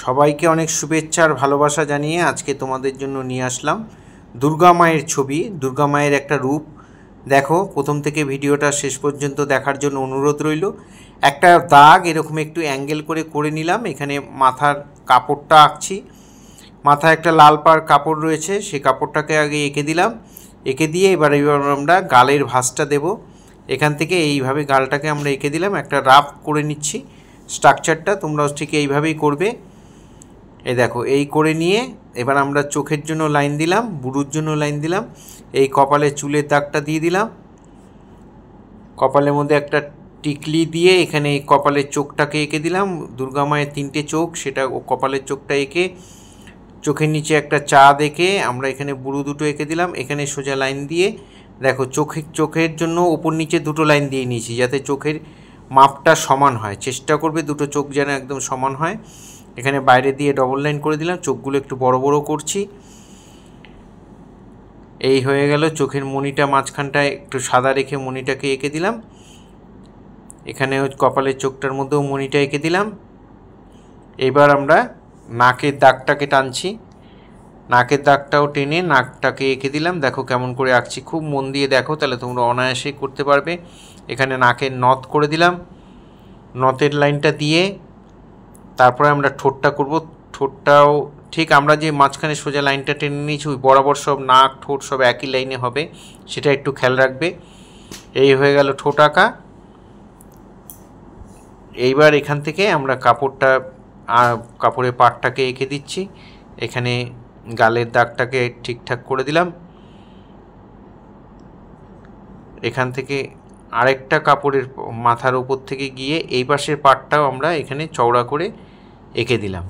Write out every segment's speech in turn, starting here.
সবাইকে অনেক শুভেচ্ছা আর ভালোবাসা জানিয়ে আজকে তোমাদের জন্য নিয়ে আসলাম দুর্গা মায়ের ছবি দুর্গা মায়ের একটা রূপ দেখো প্রথম থেকে ভিডিওটা শেষ পর্যন্ত দেখার জন্য অনুরোধ রইল একটা দাগ এরকম একটু অ্যাঙ্গেল করে করে নিলাম এখানে মাথার কাপড়টা আঁকছি মাথায় একটা লাল পার কাপড় রয়েছে সেই কাপড়টাকে আগে এঁকে দিলাম এঁকে দিয়ে এবার এবার আমরা গালের ভাঁজটা দেব এখান থেকে এইভাবে গালটাকে আমরা এঁকে দিলাম একটা রাফ করে নিচ্ছি স্ট্রাকচারটা তোমরাও ঠিক এইভাবেই করবে এই দেখো এই করে নিয়ে এবার আমরা চোখের জন্য লাইন দিলাম বুড়ুর জন্য লাইন দিলাম এই কপালে চুলের দাগটা দিয়ে দিলাম কপালের মধ্যে একটা টিকলি দিয়ে এখানে এই কপালের চোখটাকে এঁকে দিলাম দুর্গা মায়ের তিনটে চোখ সেটা ও কপালের চোখটা এঁকে চোখের নিচে একটা চা দেখে আমরা এখানে বুড়ো দুটো এঁকে দিলাম এখানে সোজা লাইন দিয়ে দেখো চোখে চোখের জন্য ওপর নিচে দুটো লাইন দিয়ে নিয়েছি যাতে চোখের মাপটা সমান হয় চেষ্টা করবে দুটো চোখ যেন একদম সমান হয় এখানে বাইরে দিয়ে ডবল লাইন করে দিলাম চোখগুলো একটু বড় বড় করছি এই হয়ে গেল চোখের মনিটা মাঝখানটায় একটু সাদা রেখে মনিটাকে এঁকে দিলাম এখানে কপালের চোখটার মধ্যেও মনিটা এঁকে দিলাম এবার আমরা নাকের দাগটাকে টানছি নাকের দাগটাও টেনে নাকটাকে এঁকে দিলাম দেখো কেমন করে আঁকছি খুব মন দিয়ে দেখো তাহলে তোমরা অনায়াসেই করতে পারবে এখানে নাকের নথ করে দিলাম নথের লাইনটা দিয়ে তারপরে আমরা ঠোঁটটা করব ঠোঁটটাও ঠিক আমরা যে মাঝখানে সোজা লাইনটা টেনে নিয়েছি ওই বরাবর সব নাক ঠোঁট সব একই লাইনে হবে সেটা একটু খেয়াল রাখবে এই হয়ে গেল ঠোঁট আঁকা এইবার এখান থেকে আমরা কাপড়টা কাপড়ের পাটটাকে এঁকে দিচ্ছি এখানে গালের দাগটাকে ঠিকঠাক করে দিলাম এখান থেকে আরেকটা কাপড়ের মাথার উপর থেকে গিয়ে এই পাশের পাটটাও আমরা এখানে চওড়া করে এঁকে দিলাম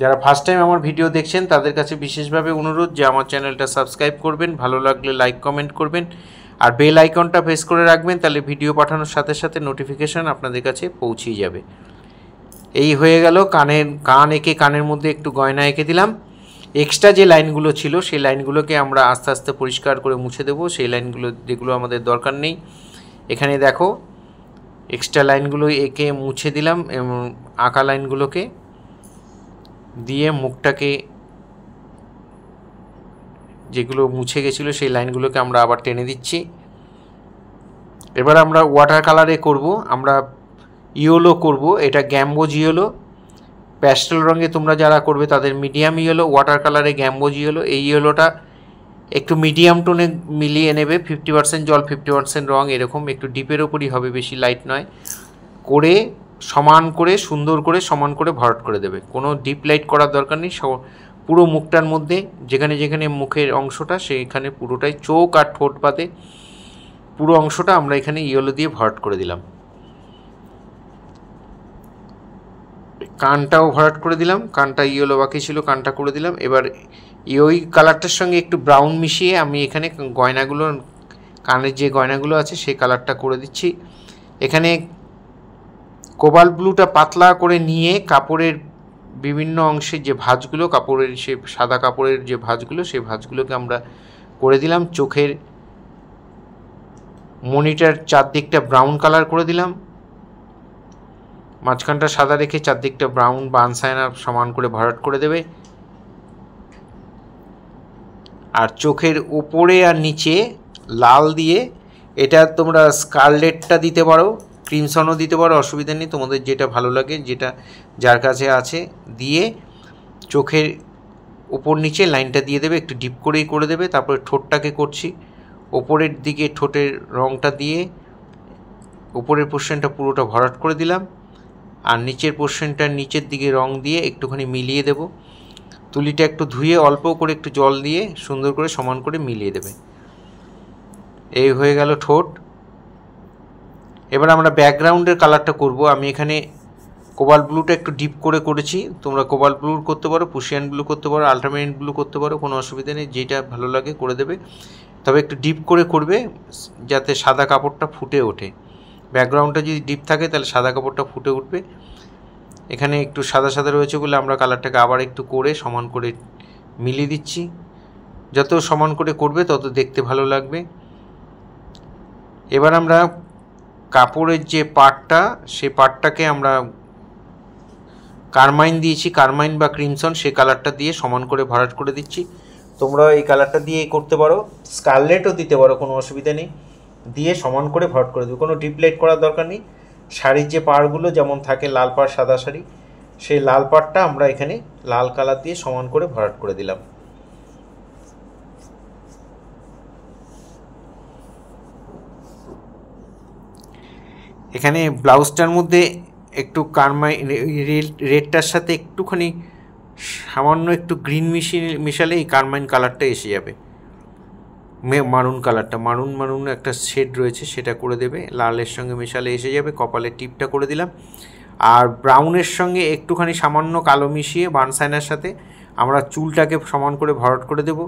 যারা ফার্স্ট টাইম আমার ভিডিও দেখছেন তাদের কাছে বিশেষভাবে অনুরোধ যে আমার চ্যানেলটা সাবস্ক্রাইব করবেন ভালো লাগলে লাইক কমেন্ট করবেন আর বেল আইকনটা প্রেস করে রাখবেন তাহলে ভিডিও পাঠানোর সাথে সাথে নোটিফিকেশান আপনাদের কাছে পৌঁছেই যাবে এই হয়ে গেল কানের কান এঁকে কানের মধ্যে একটু গয়না এঁকে দিলাম এক্সট্রা যে লাইনগুলো ছিল সেই লাইনগুলোকে আমরা আস্তে আস্তে পরিষ্কার করে মুছে দেব সেই লাইনগুলো যেগুলো আমাদের দরকার নেই এখানে দেখো এক্সট্রা লাইনগুলো একে মুছে দিলাম এবং আঁকা লাইনগুলোকে দিয়ে মুখটাকে যেগুলো মুছে গেছিলো সেই লাইনগুলোকে আমরা আবার টেনে দিচ্ছি এবার আমরা ওয়াটার কালারে করব আমরা ইয়োলো করব এটা গ্যাম্বোজ ইয়োলো প্যাস্টেল রঙে তোমরা যারা করবে তাদের মিডিয়াম ইয়েলো ওয়াটার কালারে গ্যাম্বোজ ইয়েলো এই ইয়েলোটা একটু মিডিয়াম টোনে মিলিয়ে নেবে ফিফটি পার্সেন্ট জল ফিফটি পার্সেন্ট রঙ এরকম একটু ডিপের ওপরই হবে বেশি লাইট নয় করে সমান করে সুন্দর করে সমান করে ভরট করে দেবে কোনো ডিপ লাইট করার দরকার নেই পুরো মুখটার মধ্যে যেখানে যেখানে মুখের অংশটা সেইখানে পুরোটাই চোখ আর ঠোঁট পাতে পুরো অংশটা আমরা এখানে ইয়েলো দিয়ে ভরাট করে দিলাম কানটাও ভরাট করে দিলাম কানটা ইয়েলো বাকি ছিল কানটা করে দিলাম এবার ওই কালারটার সঙ্গে একটু ব্রাউন মিশিয়ে আমি এখানে গয়নাগুলো কানের যে গয়নাগুলো আছে সেই কালারটা করে দিচ্ছি এখানে কোবাল ব্লুটা পাতলা করে নিয়ে কাপড়ের বিভিন্ন অংশে যে ভাঁজগুলো কাপড়ের সে সাদা কাপড়ের যে ভাঁজগুলো সেই ভাঁজগুলোকে আমরা করে দিলাম চোখের মনিটার চারদিকটা ব্রাউন কালার করে দিলাম মাঝখানটা সাদা রেখে চারদিকটা ব্রাউন বা আনসাইনার সমান করে ভরাট করে দেবে আর চোখের ওপরে আর নিচে লাল দিয়ে এটা তোমরা স্কারলেটটা দিতে পারো ক্রিমসনও দিতে পারো অসুবিধা নেই তোমাদের যেটা ভালো লাগে যেটা যার কাছে আছে দিয়ে চোখের ওপর নিচে লাইনটা দিয়ে দেবে একটু ডিপ করেই করে দেবে তারপরে ঠোঁটটাকে করছি ওপরের দিকে ঠোঁটের রঙটা দিয়ে ওপরের পোর্শনটা পুরোটা ভরাট করে দিলাম আর নিচের পোর্শনটার নিচের দিকে রং দিয়ে একটুখানি মিলিয়ে দেব তুলিটা একটু ধুয়ে অল্প করে একটু জল দিয়ে সুন্দর করে সমান করে মিলিয়ে দেবে এই হয়ে গেল ঠোঁট এবার আমরা ব্যাকগ্রাউন্ডের কালারটা করব আমি এখানে কোবাল ব্লুটা একটু ডিপ করে করেছি তোমরা কোবাল ব্লু করতে পারো পুশিয়ান ব্লু করতে পারো আল্ট্রামেরিন ব্লু করতে পারো কোনো অসুবিধা নেই যেটা ভালো লাগে করে দেবে তবে একটু ডিপ করে করবে যাতে সাদা কাপড়টা ফুটে ওঠে ব্যাকগ্রাউন্ডটা যদি ডিপ থাকে তাহলে সাদা কাপড়টা ফুটে উঠবে এখানে একটু সাদা সাদা রয়েছে বলে আমরা কালারটাকে আবার একটু করে সমান করে মিলিয়ে দিচ্ছি যত সমান করে করবে তত দেখতে ভালো লাগবে এবার আমরা কাপড়ের যে পাটটা সেই পাটটাকে আমরা কারমাইন দিয়েছি কারমাইন বা ক্রিমসন সেই কালারটা দিয়ে সমান করে ভরাট করে দিচ্ছি তোমরা এই কালারটা দিয়ে করতে পারো স্কারলেটও দিতে পারো কোনো অসুবিধা নেই দিয়ে সমান করে ভট করে দেবে কোনো ডিপ করার দরকার নেই শাড়ির যে পাড়গুলো যেমন থাকে লাল পাড় সাদা শাড়ি সেই লাল পাড়টা আমরা এখানে লাল কালার দিয়ে সমান করে ভরাট করে দিলাম এখানে ব্লাউজটার মধ্যে একটু কারমাই রেডটার সাথে একটুখানি সামান্য একটু গ্রিন মিশিয়ে মিশালে এই কারমাইন কালারটা এসে যাবে মারুন কালারটা মারুন মারুন একটা শেড রয়েছে সেটা করে দেবে লালের সঙ্গে মেশালে এসে যাবে কপালের টিপটা করে দিলাম আর ব্রাউনের সঙ্গে একটুখানি সামান্য কালো মিশিয়ে বানসাইনার সাথে আমরা চুলটাকে সমান করে ভরট করে দেব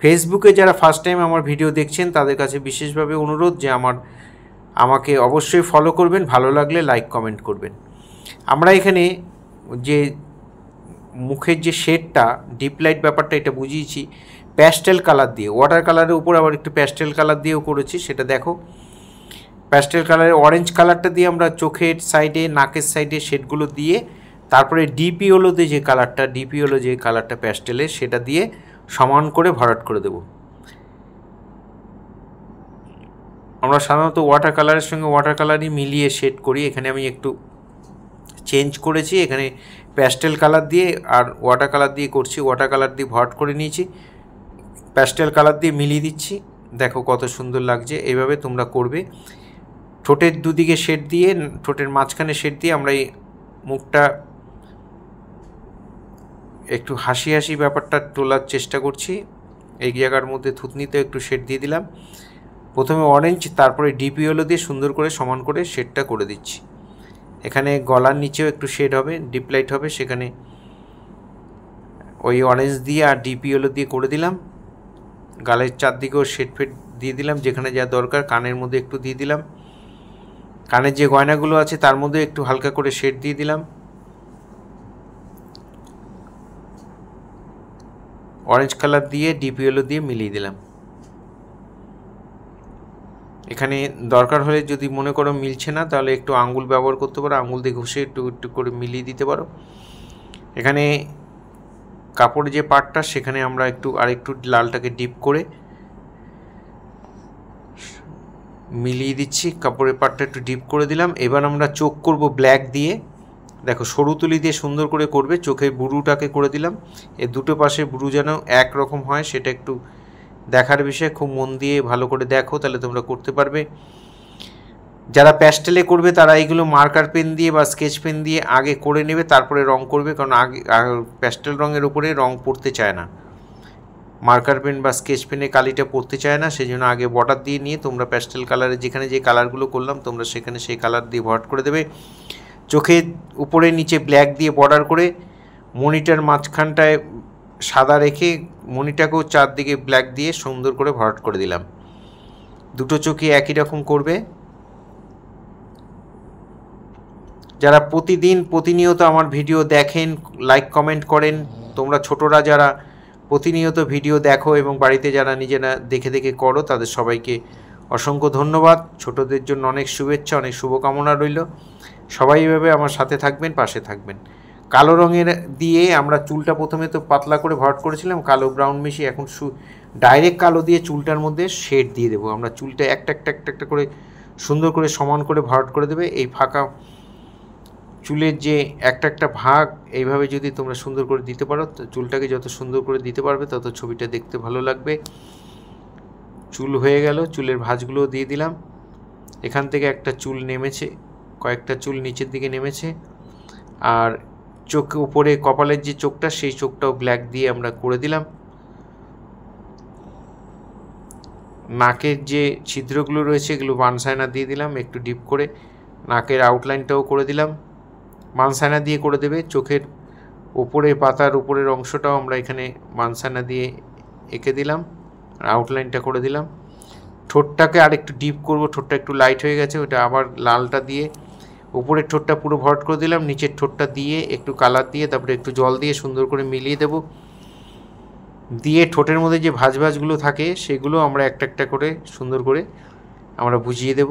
ফেসবুকে যারা ফার্স্ট টাইম আমার ভিডিও দেখছেন তাদের কাছে বিশেষভাবে অনুরোধ যে আমার আমাকে অবশ্যই ফলো করবেন ভালো লাগলে লাইক কমেন্ট করবেন আমরা এখানে যে মুখের যে শেডটা ডিপ লাইট ব্যাপারটা এটা বুঝিয়েছি প্যাস্টেল কালার দিয়ে ওয়াটার কালারের উপর আবার একটু প্যাস্টেল কালার দিয়েও করেছি সেটা দেখো প্যাস্টেল কালারের অরেঞ্জ কালারটা দিয়ে আমরা চোখের সাইডে নাকের সাইডে শেডগুলো দিয়ে তারপরে ডিপি যে কালারটা ডিপি হলো যে কালারটা প্যাস্টেলের সেটা দিয়ে সমান করে ভরাট করে দেব আমরা সাধারণত ওয়াটার কালারের সঙ্গে ওয়াটার কালারই মিলিয়ে শেড করি এখানে আমি একটু চেঞ্জ করেছি এখানে প্যাস্টেল কালার দিয়ে আর ওয়াটার কালার দিয়ে করছি ওয়াটার কালার দিয়ে ভরাট করে নিয়েছি প্যাস্টেল কালার দিয়ে মিলিয়ে দিচ্ছি দেখো কত সুন্দর লাগছে এইভাবে তোমরা করবে ঠোঁটের দুদিকে শেড দিয়ে ঠোঁটের মাঝখানে শেড দিয়ে আমরা এই মুখটা একটু হাসি হাসি ব্যাপারটা তোলার চেষ্টা করছি এই জায়গার মধ্যে থুতনিতে একটু শেড দিয়ে দিলাম প্রথমে অরেঞ্জ তারপরে ডিপিওলো দিয়ে সুন্দর করে সমান করে শেডটা করে দিচ্ছি এখানে গলার নিচেও একটু শেড হবে ডিপলাইট হবে সেখানে ওই অরেঞ্জ দিয়ে আর ডিপিওলো দিয়ে করে দিলাম গালের চারদিকেও শেড ফেট দিয়ে দিলাম যেখানে যা দরকার কানের মধ্যে একটু দিয়ে দিলাম কানের যে গয়নাগুলো আছে তার মধ্যে একটু হালকা করে শেড দিয়ে দিলাম অরেঞ্জ কালার দিয়ে ডিপিএলও দিয়ে মিলিয়ে দিলাম এখানে দরকার হলে যদি মনে করো মিলছে না তাহলে একটু আঙ্গুল ব্যবহার করতে পারো আঙুল দিয়ে ঘষে একটু একটু করে মিলিয়ে দিতে পারো এখানে কাপড় যে পাটটা সেখানে আমরা একটু আরেকটু লালটাকে ডিপ করে মিলিয়ে দিচ্ছি কাপড়ের পাটটা একটু ডিপ করে দিলাম এবার আমরা চোখ করব ব্ল্যাক দিয়ে দেখো সরু তুলি দিয়ে সুন্দর করে করবে চোখে বুরুটাকে করে দিলাম এর দুটো পাশে বুরু যেন একরকম হয় সেটা একটু দেখার বিষয় খুব মন দিয়ে ভালো করে দেখো তাহলে তোমরা করতে পারবে যারা প্যাস্টেলে করবে তারা এইগুলো মার্কার পেন দিয়ে বা স্কেচ পেন দিয়ে আগে করে নেবে তারপরে রং করবে কারণ আগে প্যাস্টেল রঙের উপরে রং পড়তে চায় না মার্কার পেন বা স্কেচ পেনে কালিটা পড়তে চায় না সেই জন্য আগে বর্ডার দিয়ে নিয়ে তোমরা প্যাস্টেল কালারে যেখানে যে কালারগুলো করলাম তোমরা সেখানে সেই কালার দিয়ে ভরাট করে দেবে চোখের উপরে নিচে ব্ল্যাক দিয়ে বর্ডার করে মনিটার মাঝখানটায় সাদা রেখে মনিটাকেও চারদিকে ব্ল্যাক দিয়ে সুন্দর করে ভরাট করে দিলাম দুটো চোখে একই রকম করবে যারা প্রতিদিন প্রতিনিয়ত আমার ভিডিও দেখেন লাইক কমেন্ট করেন তোমরা ছোটরা যারা প্রতিনিয়ত ভিডিও দেখো এবং বাড়িতে যারা নিজেরা দেখে দেখে করো তাদের সবাইকে অসংখ্য ধন্যবাদ ছোটদের জন্য অনেক শুভেচ্ছা অনেক শুভকামনা রইল সবাই এভাবে আমার সাথে থাকবেন পাশে থাকবেন কালো রঙের দিয়ে আমরা চুলটা প্রথমে তো পাতলা করে ভট করেছিলাম কালো ব্রাউন মিশিয়ে এখন সু ডাইরেক্ট কালো দিয়ে চুলটার মধ্যে শেড দিয়ে দেবো আমরা চুলটা একটা একটা একটা একটা করে সুন্দর করে সমান করে ভরাট করে দেবে এই ফাঁকা চুলের যে একটা একটা ভাগ এইভাবে যদি তোমরা সুন্দর করে দিতে পারো চুলটাকে যত সুন্দর করে দিতে পারবে তত ছবিটা দেখতে ভালো লাগবে চুল হয়ে গেল চুলের ভাঁজগুলো দিয়ে দিলাম এখান থেকে একটা চুল নেমেছে কয়েকটা চুল নিচের দিকে নেমেছে আর চোখ উপরে কপালের যে চোখটা সেই চোখটাও ব্ল্যাক দিয়ে আমরা করে দিলাম নাকের যে ছিদ্রগুলো রয়েছে এগুলো বানসায়না দিয়ে দিলাম একটু ডিপ করে নাকের আউটলাইনটাও করে দিলাম মানসানা দিয়ে করে দেবে চোখের ওপরে পাতার উপরের অংশটাও আমরা এখানে মানসানা দিয়ে এঁকে দিলাম আউটলাইনটা করে দিলাম ঠোঁটটাকে আর একটু ডিপ করব ঠোঁটটা একটু লাইট হয়ে গেছে ওটা আবার লালটা দিয়ে উপরের ঠোঁটটা পুরো ভরট করে দিলাম নিচের ঠোঁটটা দিয়ে একটু কালার দিয়ে তারপরে একটু জল দিয়ে সুন্দর করে মিলিয়ে দেব দিয়ে ঠোঁটের মধ্যে যে ভাজ ভাজগুলো থাকে সেগুলো আমরা একটা একটা করে সুন্দর করে আমরা বুঝিয়ে দেব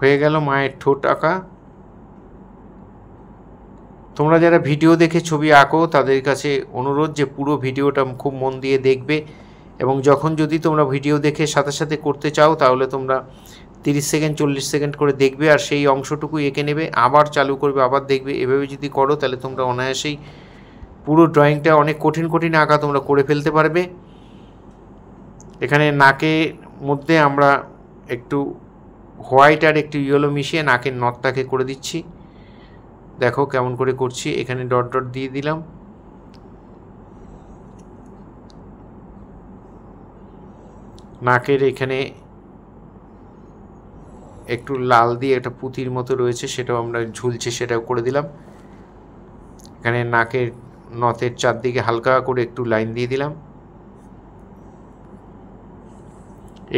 হয়ে গেল মায়ের ঠোঁট আঁকা তোমরা যারা ভিডিও দেখে ছবি আঁকো তাদের কাছে অনুরোধ যে পুরো ভিডিওটা খুব মন দিয়ে দেখবে এবং যখন যদি তোমরা ভিডিও দেখে সাথে সাথে করতে চাও তাহলে তোমরা তিরিশ সেকেন্ড চল্লিশ সেকেন্ড করে দেখবে আর সেই অংশটুকু এঁকে নেবে আবার চালু করবে আবার দেখবে এভাবে যদি করো তাহলে তোমরা অনায়াসেই পুরো ড্রয়িংটা অনেক কঠিন কঠিন আঁকা তোমরা করে ফেলতে পারবে এখানে নাকের মধ্যে আমরা একটু হোয়াইট আর একটু ইয়েলো মিশিয়ে নাকের নথটাকে করে দিচ্ছি দেখো কেমন করে করছি এখানে ডট ডট দিয়ে দিলাম নাকের এখানে একটু লাল দিয়ে একটা পুঁতির মতো রয়েছে সেটাও আমরা ঝুলছে সেটাও করে দিলাম এখানে নাকের নথের চারদিকে হালকা করে একটু লাইন দিয়ে দিলাম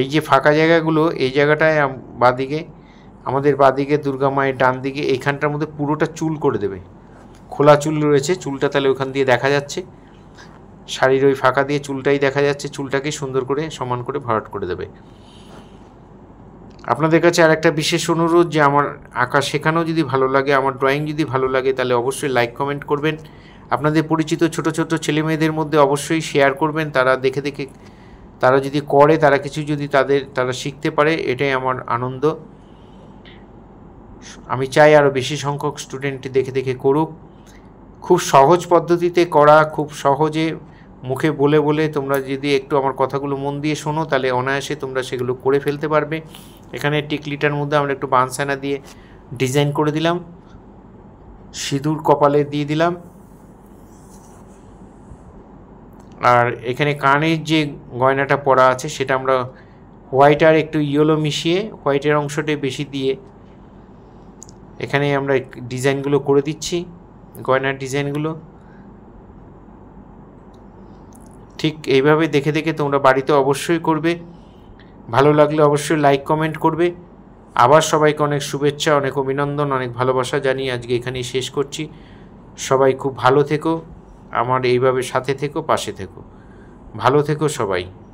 এই যে ফাঁকা জায়গাগুলো এই জায়গাটায় বাদিকে আমাদের দিকে দুর্গা মায়ের ডান দিকে এইখানটার মধ্যে পুরোটা চুল করে দেবে খোলা চুল রয়েছে চুলটা তাহলে ওখান দিয়ে দেখা যাচ্ছে শাড়ির ওই ফাঁকা দিয়ে চুলটাই দেখা যাচ্ছে চুলটাকে সুন্দর করে সমান করে ভরাট করে দেবে আপনাদের কাছে আর একটা বিশেষ অনুরোধ যে আমার আঁকা শেখানো যদি ভালো লাগে আমার ড্রয়িং যদি ভালো লাগে তাহলে অবশ্যই লাইক কমেন্ট করবেন আপনাদের পরিচিত ছোট ছোট ছেলেমেয়েদের মধ্যে অবশ্যই শেয়ার করবেন তারা দেখে দেখে তারা যদি করে তারা কিছু যদি তাদের তারা শিখতে পারে এটাই আমার আনন্দ আমি চাই আরও বেশি সংখ্যক স্টুডেন্ট দেখে দেখে করুক খুব সহজ পদ্ধতিতে করা খুব সহজে মুখে বলে বলে তোমরা যদি একটু আমার কথাগুলো মন দিয়ে শোনো তাহলে অনায়াসে তোমরা সেগুলো করে ফেলতে পারবে এখানে টিকলিটার মধ্যে আমরা একটু বানসানা দিয়ে ডিজাইন করে দিলাম সিঁদুর কপালে দিয়ে দিলাম আর এখানে কানের যে গয়নাটা পরা আছে সেটা আমরা হোয়াইট আর একটু ইয়েলো মিশিয়ে হোয়াইটের অংশটা বেশি দিয়ে এখানে আমরা ডিজাইনগুলো করে দিচ্ছি গয়নার ডিজাইনগুলো ঠিক এইভাবে দেখে দেখে তোমরা বাড়িতে অবশ্যই করবে ভালো লাগলে অবশ্যই লাইক কমেন্ট করবে আবার সবাইকে অনেক শুভেচ্ছা অনেক অভিনন্দন অনেক ভালোবাসা জানিয়ে আজকে এখানেই শেষ করছি সবাই খুব ভালো থেকো আমার এইভাবে সাথে থেকো পাশে থেকো ভালো থেকো সবাই